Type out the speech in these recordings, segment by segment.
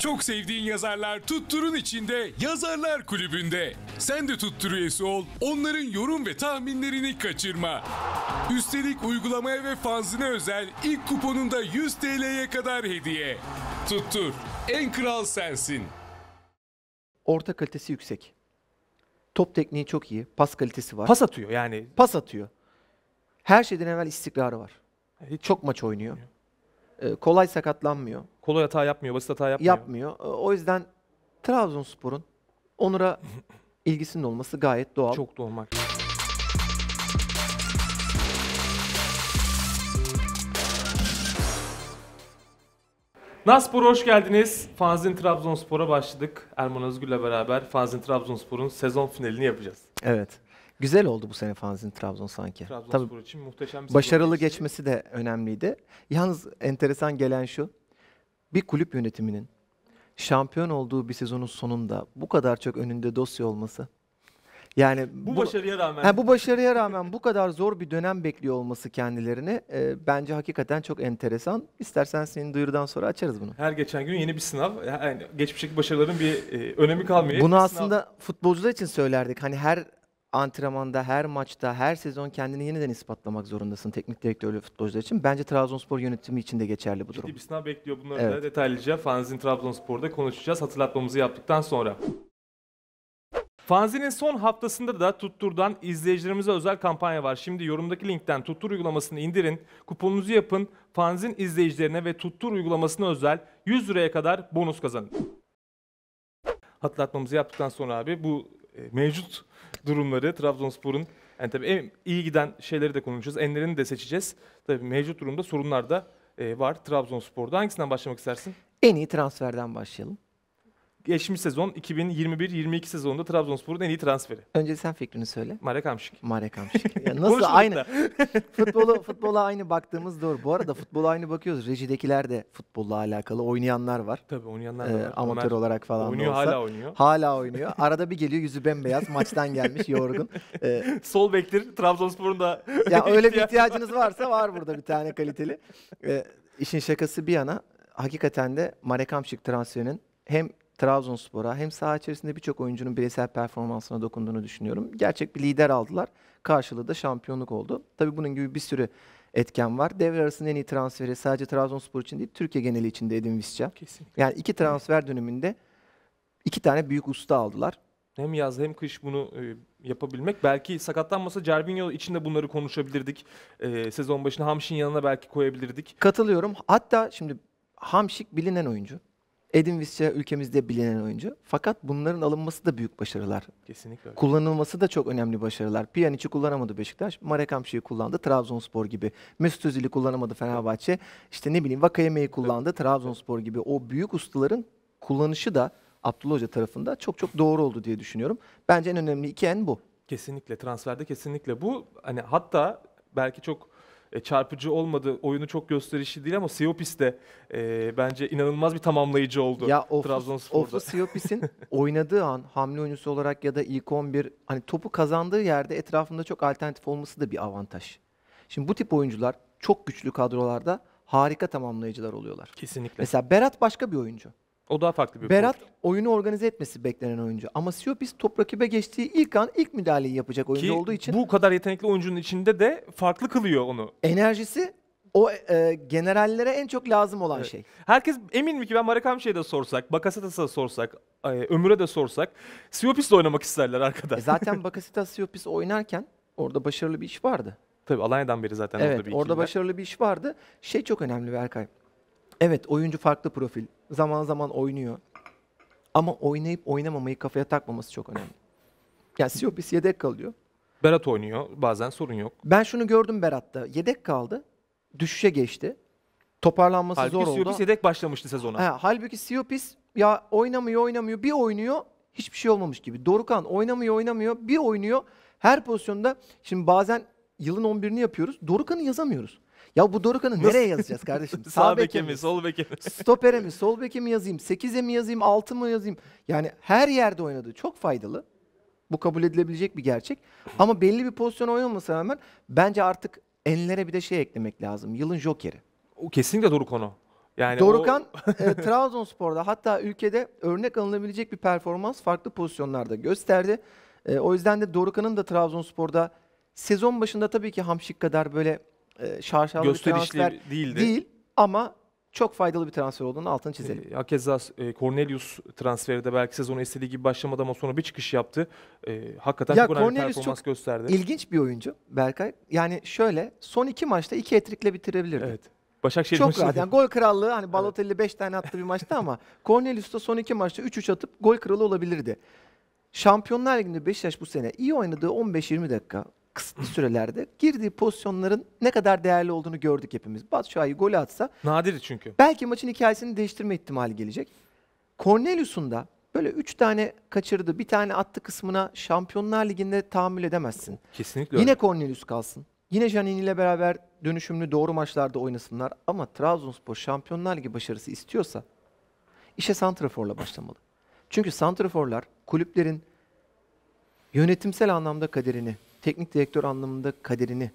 Çok sevdiğin yazarlar tutturun içinde Yazarlar Kulübü'nde. Sen de tuttur üyesi ol. Onların yorum ve tahminlerini kaçırma. Üstelik uygulamaya ve fanzine özel ilk kuponunda 100 TL'ye kadar hediye. Tuttur. En kral sensin. Orta kalitesi yüksek. Top tekniği çok iyi. Pas kalitesi var. Pas atıyor yani. Pas atıyor. Her şeyden evvel istikrarı var. Hiç çok maç oynuyor. E, kolay sakatlanmıyor. Kolay hata yapmıyor, basit hata yapmıyor. Yapmıyor. E, o yüzden Trabzonspor'un Onur'a ilgisinin olması gayet doğal. Çok normal. Naspor hoş geldiniz. Fanzin Trabzonspor'a başladık. Erman Özgür'le beraber Fanzin Trabzonspor'un sezon finalini yapacağız. Evet. Güzel oldu bu sene fanzin Trabzon sanki. Trabzonspor Tabii, için muhteşem bir Başarılı geçti. geçmesi de önemliydi. Yalnız enteresan gelen şu. Bir kulüp yönetiminin şampiyon olduğu bir sezonun sonunda bu kadar çok önünde dosya olması. Yani bu, bu başarıya rağmen yani bu başarıya rağmen bu kadar zor bir dönem bekliyor olması kendilerini e, bence hakikaten çok enteresan. İstersen senin duyurudan sonra açarız bunu. Her geçen gün yeni bir sınav. Yani geçmişteki başarıların bir e, önemi kalmıyor. Bunu aslında sınav. futbolcular için söylerdik. Hani her antrenmanda, her maçta, her sezon kendini yeniden ispatlamak zorundasın teknik direktörlü futbolcular için. Bence Trabzonspor yönetimi için de geçerli bu durum. Ciddi bir sınav bekliyor bunları evet. da detaylıca Fanzin Trabzonspor'da konuşacağız hatırlatmamızı yaptıktan sonra. Fanzi'nin son haftasında da Tuttur'dan izleyicilerimize özel kampanya var. Şimdi yorumdaki linkten Tuttur uygulamasını indirin, kuponunuzu yapın, Fanzin izleyicilerine ve Tuttur uygulamasına özel 100 liraya kadar bonus kazanın. Hatırlatmamızı yaptıktan sonra abi bu e, mevcut durumları Trabzonspor'un yani tabii en iyi giden şeyleri de konuşacağız. Enlerini de seçeceğiz. Tabii mevcut durumda sorunlar da e, var Trabzonspor'da. Hangisinden başlamak istersin? En iyi transferden başlayalım geçmiş sezon 2021-22 sezonunda Trabzonspor'un en iyi transferi. Önce sen fikrini söyle. Marek Hamşik. Marek Hamşik. Ya nasıl aynı? Futbolu, futbola aynı baktığımız doğru. Bu arada futbola aynı bakıyoruz. Rejidekiler de futbolla alakalı oynayanlar var. Tabii oynayanlar da ee, var. amatör Onlar olarak falan oynuyor, da olsa. hala oynuyor. Hala oynuyor. Arada bir geliyor yüzü bembeyaz. Maçtan gelmiş yorgun. Ee, Sol bektir. Trabzonspor'un da ya öyle bir ihtiyacınız varsa var burada bir tane kaliteli. Ee, işin şakası bir yana hakikaten de Marek Hamşik transferinin hem Trabzonspor'a hem saha içerisinde birçok oyuncunun bireysel performansına dokunduğunu düşünüyorum. Gerçek bir lider aldılar. Karşılığı da şampiyonluk oldu. Tabii bunun gibi bir sürü etken var. Devre arasında en iyi transferi sadece Trabzonspor için değil, Türkiye geneli için de Edin Visca. Kesinlikle. Yani iki transfer dönümünde iki tane büyük usta aldılar. Hem yaz hem kış bunu e, yapabilmek. Belki sakatlanmasa Cervinho için de bunları konuşabilirdik. E, sezon başında Hamşin yanına belki koyabilirdik. Katılıyorum. Hatta şimdi Hamşik bilinen oyuncu. Edin Visca ülkemizde bilinen oyuncu. Fakat bunların alınması da büyük başarılar. Kesinlikle. Öyle. Kullanılması da çok önemli başarılar. Pjanic'i kullanamadı Beşiktaş. Marek Hamşi'yi kullandı Trabzonspor gibi. Mesut Özil'i kullanamadı Fenerbahçe. İşte ne bileyim Vakayeme'yi kullandı Trabzonspor gibi. O büyük ustaların kullanışı da Abdullah Hoca tarafında çok çok doğru oldu diye düşünüyorum. Bence en önemli iki en bu. Kesinlikle transferde kesinlikle bu. Hani hatta belki çok e, çarpıcı olmadı. Oyunu çok gösterişli değil ama Siopis'te e, bence inanılmaz bir tamamlayıcı oldu ya Oflu, Trabzonspor'da. Oflu Siopis'in oynadığı an hamle oyuncusu olarak ya da ilk 11 hani topu kazandığı yerde etrafında çok alternatif olması da bir avantaj. Şimdi bu tip oyuncular çok güçlü kadrolarda harika tamamlayıcılar oluyorlar. Kesinlikle. Mesela Berat başka bir oyuncu. O daha farklı bir Berat profil. oyunu organize etmesi beklenen oyuncu. Ama Siopis top rakibe geçtiği ilk an ilk müdahaleyi yapacak oyuncu Ki olduğu için. bu kadar yetenekli oyuncunun içinde de farklı kılıyor onu. Enerjisi o e, generallere en çok lazım olan Evet. şey. Herkes emin mi ki ben Marakamşı'ya da sorsak, Bakasetas'a da sorsak, e, Ömür'e de sorsak Siopisle oynamak isterler arkada. E zaten Bakasitas Siopis oynarken orada başarılı bir iş vardı. Tabii Alanya'dan beri zaten orada bir evet, orada başarılı bir iş vardı. Şey çok önemli Berkay. Evet oyuncu farklı profil. Zaman zaman oynuyor. Ama oynayıp oynamamayı kafaya takmaması çok önemli. Yani Siopis yedek kalıyor. Berat oynuyor. Bazen sorun yok. Ben şunu gördüm Berat'ta. Yedek kaldı. Düşüşe geçti. Toparlanması halbuki zor oldu. Halbuki Siopis yedek başlamıştı sezona. He, halbuki Siopis ya oynamıyor oynamıyor bir oynuyor hiçbir şey olmamış gibi. Dorukan oynamıyor oynamıyor bir oynuyor her pozisyonda. Şimdi bazen yılın 11'ini yapıyoruz. Dorukan'ı yazamıyoruz. Ya bu Dorukhan'ı nereye yazacağız kardeşim? Sağ beke mi, sol beke mi? Stopere mi, sol beke mi yazayım? 8'e mi yazayım, 6 mı yazayım? Yani her yerde oynadığı çok faydalı. Bu kabul edilebilecek bir gerçek. Ama belli bir pozisyon oynamasına rağmen bence artık enlere bir de şey eklemek lazım. Yılın jokeri. O kesinlikle Dorukhan o. Yani Dorukhan o... e, Trabzonspor'da hatta ülkede örnek alınabilecek bir performans farklı pozisyonlarda gösterdi. E, o yüzden de Dorukhan'ın da Trabzonspor'da sezon başında tabii ki Hamşik kadar böyle e, bir transfer değildi. değil ama çok faydalı bir transfer olduğunu altını çizelim. E, Hakeza e, Cornelius transferi de belki sezonu istediği gibi başlamadı ama sonra bir çıkış yaptı. E, hakikaten ya çok önemli performans çok gösterdi. İlginç bir oyuncu Berkay. Yani şöyle son iki maçta iki etrikle bitirebilirdi. Evet. Başakşehir Çok rahat. Yani gol krallığı hani Balotelli 5 evet. tane attı bir maçta ama Cornelius da son iki maçta 3-3 atıp gol kralı olabilirdi. Şampiyonlar Ligi'nde Beşiktaş bu sene iyi oynadığı 15-20 dakika kısıtlı sürelerde girdiği pozisyonların ne kadar değerli olduğunu gördük hepimiz. Batshuayi golü atsa Nadir çünkü. belki maçın hikayesini değiştirme ihtimali gelecek. Cornelius'un da böyle 3 tane kaçırdı, bir tane attı kısmına Şampiyonlar Ligi'nde tahammül edemezsin. Kesinlikle öyle. Yine Cornelius kalsın. Yine Janine ile beraber dönüşümlü doğru maçlarda oynasınlar. Ama Trabzonspor Şampiyonlar Ligi başarısı istiyorsa işe Santrafor'la başlamalı. Çünkü Santrafor'lar kulüplerin yönetimsel anlamda kaderini teknik direktör anlamında kaderini,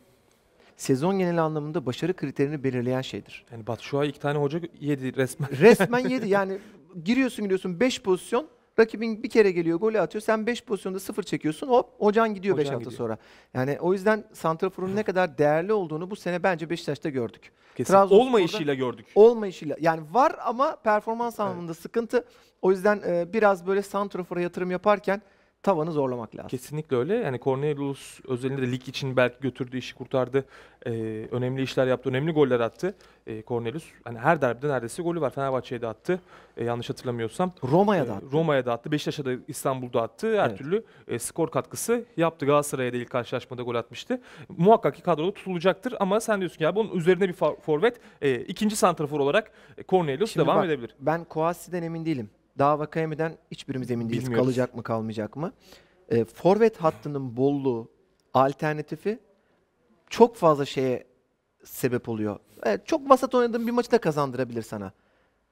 sezon geneli anlamında başarı kriterini belirleyen şeydir. Yani Batshuayi iki tane hoca yedi resmen. Resmen yedi yani giriyorsun giriyorsun 5 pozisyon Rakibin bir kere geliyor, golü atıyor. Sen 5 pozisyonda sıfır çekiyorsun. Hop hocan gidiyor 5 hafta sonra. Yani o yüzden santraforun ne kadar değerli olduğunu bu sene bence Beşiktaş'ta gördük. Kesin. Olmayışıyla gördük. Olmayışıyla. Yani var ama performans anlamında evet. sıkıntı. O yüzden e, biraz böyle santrafora yatırım yaparken tavanı zorlamak lazım. Kesinlikle öyle. Yani Cornelius özelinde de lig için belki götürdü işi kurtardı. Ee, önemli işler yaptı, önemli goller attı. Ee, Cornelius hani her derbide neredeyse golü var. Fenerbahçe'ye de attı. Ee, yanlış hatırlamıyorsam. Roma'ya da ee, attı. Roma'ya da attı. Beşiktaş'a da İstanbul'da attı. Her evet. türlü e, skor katkısı yaptı. Galatasaray'a da ilk karşılaşmada gol atmıştı. Muhakkak ki kadroda tutulacaktır ama sen diyorsun ki ya bunun üzerine bir forvet e, ikinci santrafor olarak e, Cornelius Şimdi devam bak, edebilir. Ben Koasi'den emin değilim daha Vakayemi'den hiçbirimiz emin değiliz Bilmiyoruz. kalacak mı kalmayacak mı. E, forvet hattının bolluğu alternatifi çok fazla şeye sebep oluyor. Evet, çok basat oynadığın bir maçı da kazandırabilir sana.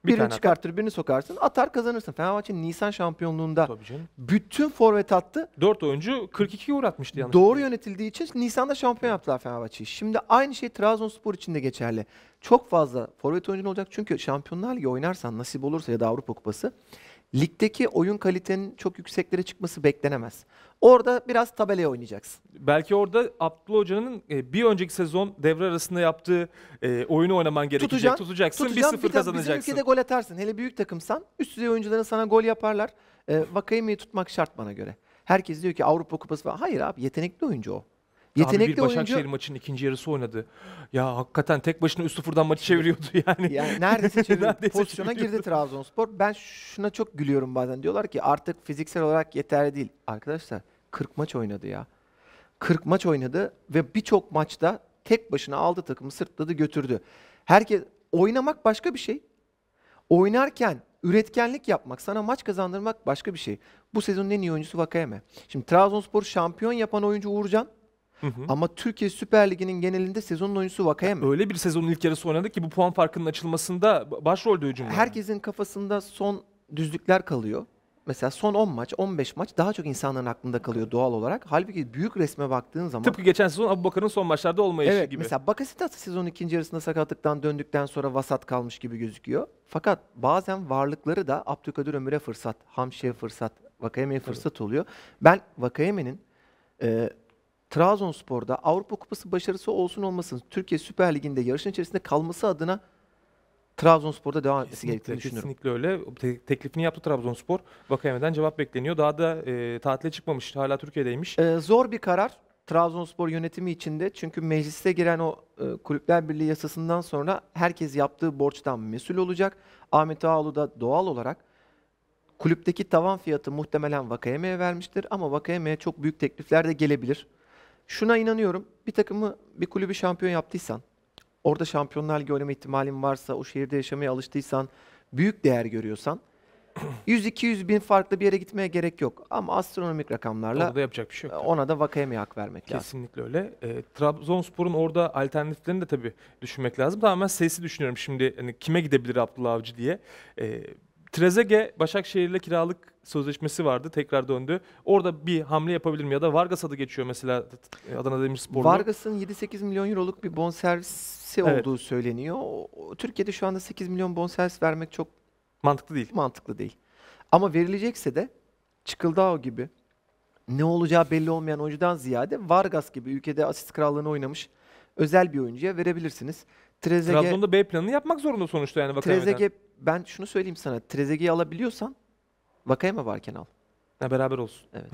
Bir birini çıkartır, atar. birini sokarsın, atar kazanırsın. Fenerbahçe Nisan şampiyonluğunda bütün forvet attı. 4 oyuncu 42 uğratmıştı yanlış. Doğru yönetildiği için Nisan'da şampiyon yaptılar Fenerbahçe'yi. Şimdi aynı şey Trabzonspor için de geçerli. Çok fazla forvet oyuncu olacak çünkü Şampiyonlar Ligi oynarsan nasip olursa ya da Avrupa Kupası ligdeki oyun kalitenin çok yükseklere çıkması beklenemez. Orada biraz tabelaya oynayacaksın. Belki orada Abdullah Hoca'nın e, bir önceki sezon devre arasında yaptığı e, oyunu oynaman gerekecek. Tutacaksın, tutacaksın, tutacaksın 1-0 kazanacaksın. Bizim ülkede gol atarsın. Hele büyük takımsan üst düzey oyuncuların sana gol yaparlar. E, Vakayı mı tutmak şart bana göre. Herkes diyor ki Avrupa Kupası falan. Hayır abi yetenekli oyuncu o. Yetenekli Abi oyuncu. Başakşehir maçının ikinci yarısı oynadı. Ya hakikaten tek başına 3-0'dan maçı çeviriyordu yani. yani neredeyse, çevir, neredeyse pozisyona girdi Trabzonspor. Ben şuna çok gülüyorum bazen. Diyorlar ki artık fiziksel olarak yeterli değil. Arkadaşlar 40 maç oynadı ya. 40 maç oynadı ve birçok maçta tek başına aldı takımı sırtladı götürdü. Herkes oynamak başka bir şey. Oynarken üretkenlik yapmak, sana maç kazandırmak başka bir şey. Bu sezonun en iyi oyuncusu Vakayeme. Şimdi Trabzonspor şampiyon yapan oyuncu Uğurcan. Hı hı. Ama Türkiye Süper Ligi'nin genelinde sezonun oyuncusu Vakayeme. Öyle bir sezonun ilk yarısı oynadı ki bu puan farkının açılmasında başrolde hücumlar. Herkesin kafasında son düzlükler kalıyor. Mesela son 10 maç, 15 maç daha çok insanların aklında kalıyor doğal olarak. Halbuki büyük resme baktığın zaman... Tıpkı geçen sezon Abu Bakar'ın son maçlarda olmayışı evet, gibi. Mesela Bakasitas sezonun ikinci yarısında sakatlıktan döndükten sonra vasat kalmış gibi gözüküyor. Fakat bazen varlıkları da Abdülkadir Ömür'e fırsat, Hamşe'ye fırsat, Vakayeme'ye fırsat oluyor. Ben Vakayeme'nin e, Trabzonspor'da Avrupa Kupası başarısı olsun olmasın Türkiye Süper Ligi'nde yarışın içerisinde kalması adına Trabzonspor'da devam etmesi gerektiğini düşünüyorum. Kesinlikle öyle. Te- teklifini yaptı Trabzonspor. Vakayeme'den cevap bekleniyor. Daha da e, tatile çıkmamış. Hala Türkiye'deymiş. E, zor bir karar Trabzonspor yönetimi içinde. Çünkü mecliste giren o e, Kulüpler Birliği yasasından sonra herkes yaptığı borçtan mesul olacak. Ahmet Ağalı da doğal olarak kulüpteki tavan fiyatı muhtemelen Vakayeme'ye vermiştir. Ama Vakayeme'ye çok büyük teklifler de gelebilir şuna inanıyorum. Bir takımı, bir kulübü şampiyon yaptıysan, orada şampiyonlar ligi oynama ihtimalin varsa, o şehirde yaşamaya alıştıysan, büyük değer görüyorsan, 100-200 bin farklı bir yere gitmeye gerek yok. Ama astronomik rakamlarla orada yapacak bir şey yok. E, ona da vakaya mı hak vermek lazım. Kesinlikle öyle. E, Trabzonspor'un orada alternatiflerini de tabii düşünmek lazım. Tamamen sesi düşünüyorum şimdi hani kime gidebilir Abdullah Avcı diye. E, Trezege Başakşehir'le kiralık sözleşmesi vardı. Tekrar döndü. Orada bir hamle yapabilir mi? Ya da Vargas adı geçiyor mesela e, Adana Demirspor'un. Vargas'ın 7-8 milyon euroluk bir bonservisi evet. olduğu söyleniyor. Türkiye'de şu anda 8 milyon bonservis vermek çok mantıklı değil. Mantıklı değil. Ama verilecekse de Çıkıldao gibi ne olacağı belli olmayan oyuncudan ziyade Vargas gibi ülkede asist krallığını oynamış özel bir oyuncuya verebilirsiniz. Trezege, Trabzon'da B planını yapmak zorunda sonuçta yani Trezege ben şunu söyleyeyim sana. Trezeguet'i alabiliyorsan Vakayeme varken al. Ha, beraber olsun. Evet.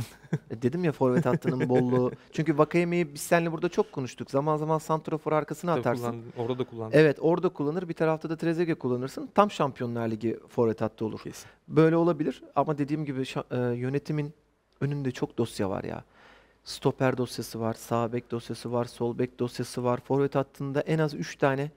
E, dedim ya forvet hattının bolluğu. Çünkü Vakayeme'yi biz seninle burada çok konuştuk. Zaman zaman santrafor arkasına Tabii atarsın. Kullandım. Orada da kullandım. Evet orada kullanır. Bir tarafta da Trezeguet kullanırsın. Tam Şampiyonlar Ligi forvet hattı olur. Kesin. Böyle olabilir ama dediğim gibi e, yönetimin önünde çok dosya var ya. Stoper dosyası var, sağ bek dosyası var, sol bek dosyası var. Forvet hattında en az 3 tane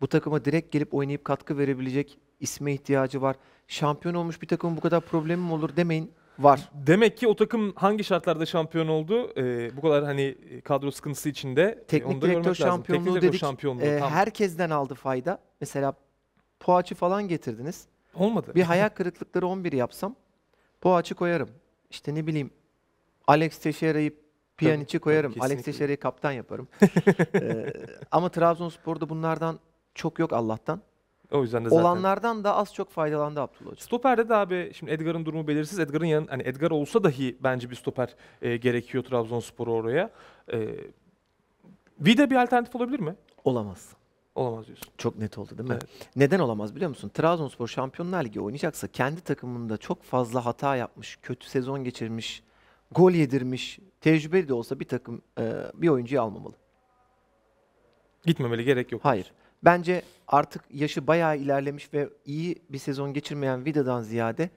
bu takıma direkt gelip oynayıp katkı verebilecek isme ihtiyacı var. Şampiyon olmuş bir takımın bu kadar problemi mi olur demeyin. Var. Demek ki o takım hangi şartlarda şampiyon oldu? Ee, bu kadar hani e, kadro sıkıntısı içinde. E, Teknik onu direktör şampiyonluğu Teknik dedik. Şampiyonluğu, e, ee, tam. Herkesten aldı fayda. Mesela Poğaç'ı falan getirdiniz. Olmadı. Bir hayal kırıklıkları 11 yapsam Poğaç'ı koyarım. İşte ne bileyim Alex Teixeira'yı Piyanic'i koyarım. Tabii, Alex Teixeira'yı kaptan yaparım. ee, ama Trabzonspor'da bunlardan çok yok Allah'tan. O yüzden de zaten. Olanlardan da az çok faydalandı Abdullah Hoca. Stoper'de de abi şimdi Edgar'ın durumu belirsiz. Edgar'ın yanı hani Edgar olsa dahi bence bir stoper e, gerekiyor Trabzonspor'a oraya. E, Vida bir alternatif olabilir mi? Olamaz. Olamaz diyorsun. Çok net oldu değil mi? Evet. Neden olamaz biliyor musun? Trabzonspor Şampiyonlar Ligi oynayacaksa kendi takımında çok fazla hata yapmış, kötü sezon geçirmiş, gol yedirmiş, tecrübeli de olsa bir takım e, bir oyuncuyu almamalı. Gitmemeli gerek yok. Hayır. Bence artık yaşı bayağı ilerlemiş ve iyi bir sezon geçirmeyen Vida'dan ziyade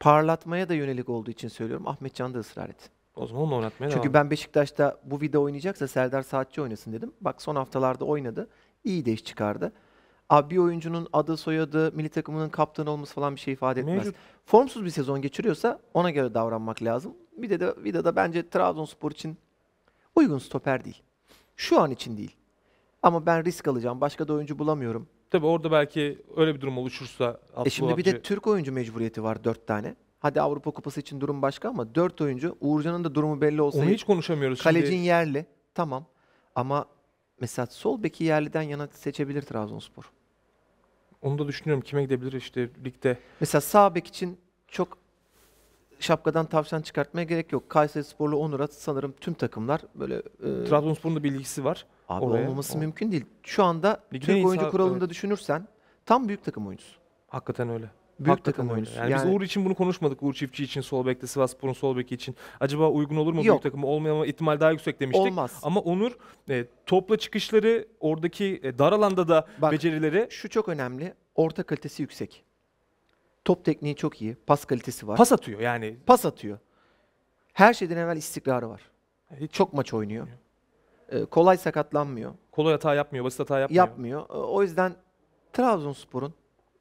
parlatmaya da yönelik olduğu için söylüyorum. Ahmet Can da ısrar et. O zaman onu oynatmaya Çünkü devam. ben Beşiktaş'ta bu Vida oynayacaksa Serdar Saatçi oynasın dedim. Bak son haftalarda oynadı. İyi de iş çıkardı. Abi bir oyuncunun adı, soyadı, milli takımının kaptanı olması falan bir şey ifade etmez. Mevcut. Formsuz bir sezon geçiriyorsa ona göre davranmak lazım. Bir de, de Vida bence Trabzonspor için uygun stoper değil. Şu an için değil. Ama ben risk alacağım. Başka da oyuncu bulamıyorum. Tabii orada belki öyle bir durum oluşursa Abdullah E şimdi bir de Türk oyuncu mecburiyeti var dört tane. Hadi Avrupa Kupası için durum başka ama dört oyuncu. Uğurcan'ın da durumu belli olsaydı. Onu hiç konuşamıyoruz Kalecin şimdi. yerli. Tamam. Ama mesela sol beki yerliden yana seçebilir Trabzonspor. Onu da düşünüyorum kime gidebilir işte ligde. Mesela sağ bek için çok şapkadan tavşan çıkartmaya gerek yok. Kayseri Sporlu Onur'a sanırım tüm takımlar böyle... E... Trabzonspor'un da bir ilgisi var. Abi Oraya, olmaması o. mümkün değil. Şu anda Ligine Türk oyuncu kuralında evet. düşünürsen tam büyük takım oyuncusu. Hakikaten öyle. Büyük Hakikaten takım oyuncusu. Yani, yani biz Uğur için bunu konuşmadık. Uğur Çiftçi için, sol bekte, Sivasspor'un sol beki için. Acaba uygun olur mu Yok. büyük olmayan ama ihtimal daha yüksek demiştik. Olmaz. Ama Onur e, topla çıkışları, oradaki e, dar alanda da Bak, becerileri. Şu çok önemli. Orta kalitesi yüksek. Top tekniği çok iyi. Pas kalitesi var. Pas atıyor yani. Pas atıyor. Her şeyden evvel istikrarı var. Hiç. Çok maç oynuyor. E, kolay sakatlanmıyor. Kolay hata yapmıyor, basit hata yapmıyor. Yapmıyor. E, o yüzden Trabzonspor'un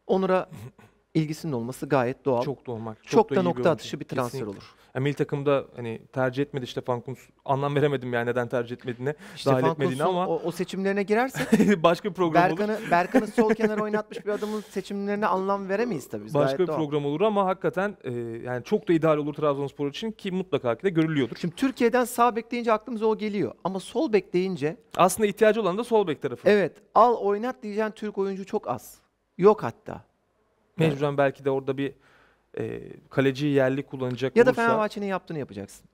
Onur'a ilgisinin olması gayet doğal. Çok doğal. Çok, çok da, da nokta bir atışı bir transfer Kesinlikle. olur. Yani milli takımda hani tercih etmedi işte Fankuns. Anlam veremedim yani neden tercih etmediğine, işte dahil etmediğine ama. O, o seçimlerine girersek. başka bir program Berkan'ı, olur. Berkan'ı sol kenara oynatmış bir adamın seçimlerine anlam veremeyiz tabii. başka bir program olur ama hakikaten e, yani çok da ideal olur Trabzonspor için ki mutlaka ki de görülüyordur. Şimdi Türkiye'den sağ bekleyince aklımıza o geliyor. Ama sol bekleyince. Aslında ihtiyacı olan da sol bek tarafı. Evet. Al oynat diyeceğin Türk oyuncu çok az. Yok hatta. Mecburen evet. belki de orada bir e, kaleciyi yerli kullanacak Ya olursa... da Fenerbahçe'nin yaptığını yapacaksın.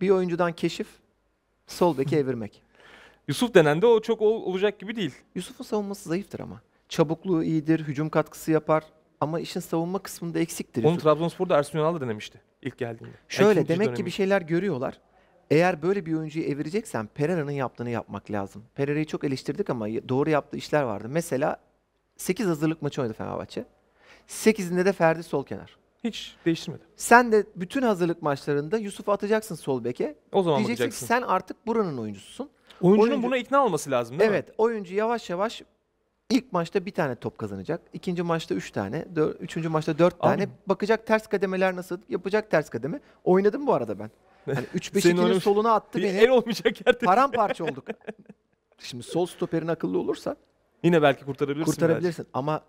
Bir oyuncudan keşif, sol beki evirmek. Yusuf denen de o çok ol, olacak gibi değil. Yusuf'un savunması zayıftır ama. Çabukluğu iyidir, hücum katkısı yapar ama işin savunma kısmında eksiktir. Onu Yusuf. Trabzonspor'da Ersun Yanal denemişti ilk geldiğinde. Şöyle demek dönemi. ki bir şeyler görüyorlar. Eğer böyle bir oyuncuyu evireceksen Pereira'nın yaptığını yapmak lazım. Pereira'yı çok eleştirdik ama doğru yaptığı işler vardı. Mesela 8 hazırlık maçı oynadı Fenerbahçe. 8'inde de Ferdi sol kenar. Hiç değiştirmedim. Sen de bütün hazırlık maçlarında Yusuf atacaksın sol beke. O zaman Diyeceksin bakacaksın. ki sen artık buranın oyuncususun. Oyuncunun Oyuncu- buna ikna olması lazım değil mi? evet, oyuncu yavaş yavaş ilk maçta bir tane top kazanacak. ikinci maçta üç tane. dö- üçüncü maçta dört Abi- tane. Bakacak ters kademeler nasıl. Yapacak ters kademe. Oynadım bu arada ben. Hani 3-5-2'nin soluna attı Bir beni. el olmayacak yerde. paramparça olduk. Şimdi sol stoperin akıllı olursa Yine belki kurtarabilirsin. kurtarabilirsin. Ama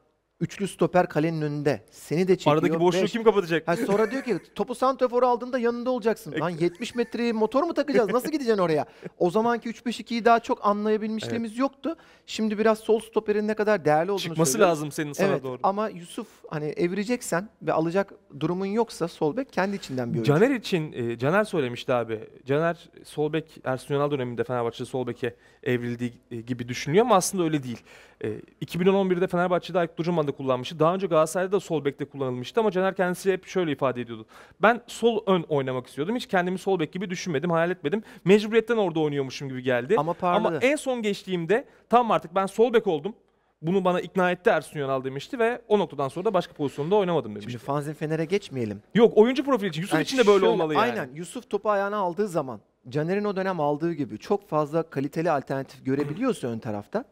üçlü stoper kalenin önünde. Seni de çekiyor. Aradaki boşluğu beş. kim kapatacak? Ha, sonra diyor ki topu santrafor aldığında yanında olacaksın. Lan 70 e- metreye motor mu takacağız? Nasıl gideceksin oraya? O zamanki 3-5-2'yi daha çok anlayabilmişliğimiz evet. yoktu. Şimdi biraz sol stoperin ne kadar değerli olduğunu Çıkması söylüyorum. lazım senin sana evet, doğru. Ama Yusuf hani evireceksen ve alacak durumun yoksa sol bek kendi içinden bir oyuncu. Caner için e, Caner söylemişti abi. Caner sol bek Ersun Yanal döneminde Fenerbahçe'de sol beke evrildiği gibi düşünüyor ama aslında öyle değil. E, 2011'de Fenerbahçe'de Aykut Kocaman'da Galatasaray'da kullanmıştı. Daha önce Galatasaray'da da sol bekte kullanılmıştı ama Caner kendisi hep şöyle ifade ediyordu. Ben sol ön oynamak istiyordum. Hiç kendimi sol bek gibi düşünmedim, hayal etmedim. Mecburiyetten orada oynuyormuşum gibi geldi. Ama Ama en son geçtiğimde tam artık ben sol bek oldum. Bunu bana ikna etti Ersun Yanal demişti ve o noktadan sonra da başka pozisyonda oynamadım demişti. Şimdi Fanzin Fener'e geçmeyelim. Yok oyuncu profili için. Yusuf Yani için de böyle şöyle- olmalı yani. Aynen Yusuf topu ayağına aldığı zaman Caner'in o dönem aldığı gibi çok fazla kaliteli alternatif görebiliyorsa ön tarafta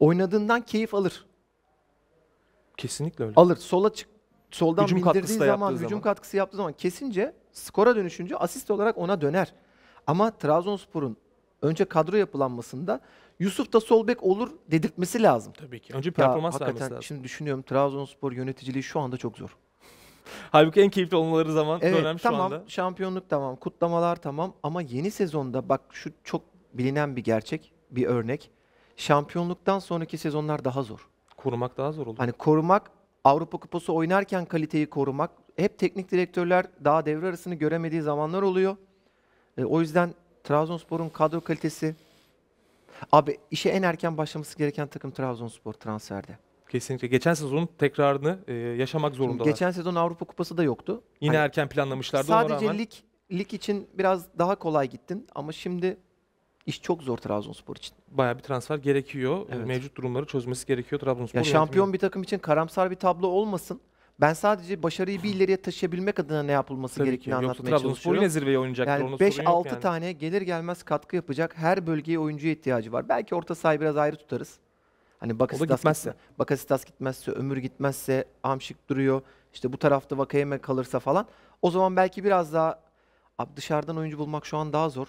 oynadığından keyif alır. Kesinlikle öyle. Alır. Sola çık soldan hücum bindirdiği zaman, hücum zaman. katkısı yaptığı zaman kesince skora dönüşünce asist olarak ona döner. Ama Trabzonspor'un önce kadro yapılanmasında Yusuf da sol bek olur dedirtmesi lazım. Tabii ki. Önce performans ya, vermesi lazım. Şimdi düşünüyorum Trabzonspor yöneticiliği şu anda çok zor. Halbuki en keyifli olmaları zaman evet, dönem şu tamam, anda. Tamam şampiyonluk tamam, kutlamalar tamam ama yeni sezonda bak şu çok bilinen bir gerçek, bir örnek. Şampiyonluktan sonraki sezonlar daha zor. Korumak daha zor olur. Hani korumak Avrupa Kupası oynarken kaliteyi korumak hep teknik direktörler daha devre arasını göremediği zamanlar oluyor. E, o yüzden Trabzonspor'un kadro kalitesi abi işe en erken başlaması gereken takım Trabzonspor transferde. Kesinlikle. Geçen sezonun tekrarını e, yaşamak zorundalar. Geçen sezon Avrupa Kupası da yoktu. Yine hani, erken planlamışlardı. Sadece ona rağmen... lig, lig için biraz daha kolay gittin ama şimdi İş çok zor Trabzonspor için. Bayağı bir transfer gerekiyor. Evet. Mevcut durumları çözmesi gerekiyor Trabzonspor. Ya şampiyon bir takım için karamsar bir tablo olmasın. Ben sadece başarıyı bir ileriye taşıyabilmek adına ne yapılması Tabii gerektiğini ki. Yoksa anlatmaya Trabzonspor çalışıyorum. Trabzonspor yine zirveye oynayacak. Yani 5-6 yani. tane gelir gelmez katkı yapacak her bölgeye oyuncuya ihtiyacı var. Belki orta sahayı biraz ayrı tutarız. Hani Bakasitas gitmezse. Gitmez, Bakasitas gitmezse, Ömür gitmezse, Amşik duruyor. İşte bu tarafta Vakayeme kalırsa falan. O zaman belki biraz daha dışarıdan oyuncu bulmak şu an daha zor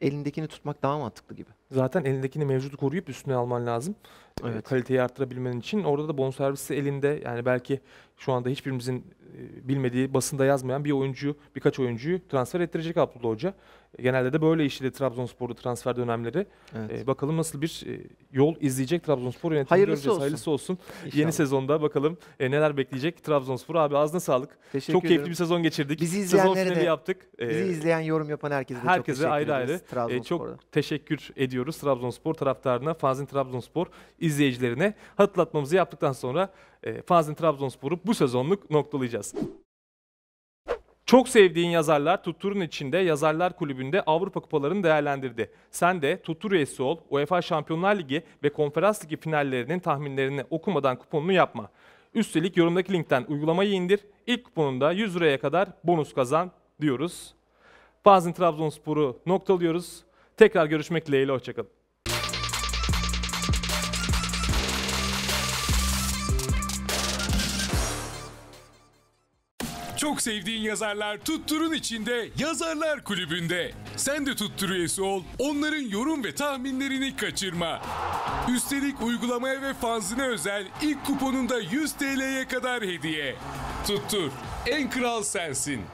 elindekini tutmak daha mantıklı gibi. Zaten elindekini mevcut koruyup üstüne alman lazım. E, evet. E, kaliteyi arttırabilmen için. Orada da bonservisi elinde yani belki şu anda hiçbirimizin e, bilmediği basında yazmayan bir oyuncuyu, birkaç oyuncuyu transfer ettirecek Abdullah Hoca. Genelde de böyle işledi Trabzonspor'da transfer dönemleri. Evet. E, bakalım nasıl bir e, yol izleyecek Trabzonspor yönetimi Hayırlısı Olsun. Hayırlısı olsun. İnşallah. Yeni sezonda bakalım e, neler bekleyecek Trabzonspor. Abi ağzına sağlık. Teşekkür Çok keyifli bir sezon geçirdik. Bizi izleyenlere de yaptık. E, bizi ee, izleyen, yorum yapan herkese de herkese çok teşekkür ayrı ederiz. ayrı. E, çok teşekkür ediyoruz Trabzonspor taraftarına, Fazlin Trabzonspor izleyicilerine. Hatırlatmamızı yaptıktan sonra e, Fazlin Trabzonspor'u bu sezonluk noktalayacağız. Çok sevdiğin yazarlar Tuttur'un içinde Yazarlar Kulübü'nde Avrupa Kupalarını değerlendirdi. Sen de Tuttur üyesi ol, UEFA Şampiyonlar Ligi ve Konferans Ligi finallerinin tahminlerini okumadan kuponunu yapma. Üstelik yorumdaki linkten uygulamayı indir. İlk kuponunda 100 liraya kadar bonus kazan diyoruz. Bazen Trabzonspor'u noktalıyoruz. Tekrar görüşmek dileğiyle, hoşçakalın. Çok sevdiğin yazarlar Tuttur'un içinde Yazarlar Kulübü'nde. Sen de Tuttur üyesi ol, onların yorum ve tahminlerini kaçırma. Üstelik uygulamaya ve fanzine özel ilk kuponunda 100 TL'ye kadar hediye. Tuttur, en kral sensin.